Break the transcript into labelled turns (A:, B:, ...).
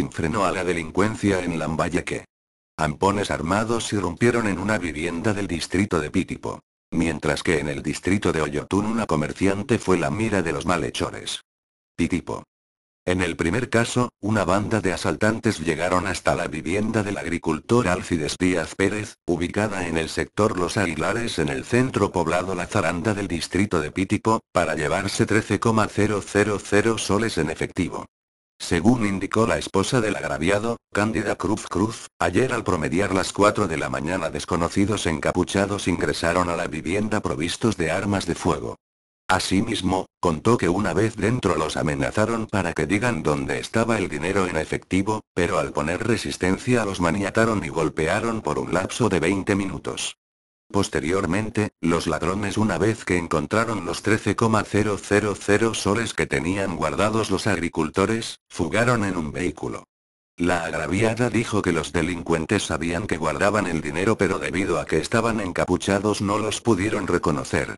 A: sin freno a la delincuencia en Lambayeque. Ampones armados irrumpieron en una vivienda del distrito de Pitipo. Mientras que en el distrito de oyotun una comerciante fue la mira de los malhechores. Pitipo. En el primer caso, una banda de asaltantes llegaron hasta la vivienda del agricultor Alcides Díaz Pérez, ubicada en el sector Los Aguilares en el centro poblado La Zaranda del distrito de Pitipo, para llevarse 13,000 soles en efectivo. Según indicó la esposa del agraviado, Cándida Cruz Cruz, ayer al promediar las 4 de la mañana desconocidos encapuchados ingresaron a la vivienda provistos de armas de fuego. Asimismo, contó que una vez dentro los amenazaron para que digan dónde estaba el dinero en efectivo, pero al poner resistencia los maniataron y golpearon por un lapso de 20 minutos. Posteriormente, los ladrones una vez que encontraron los 13,000 soles que tenían guardados los agricultores, fugaron en un vehículo. La agraviada dijo que los delincuentes sabían que guardaban el dinero pero debido a que estaban encapuchados no los pudieron reconocer.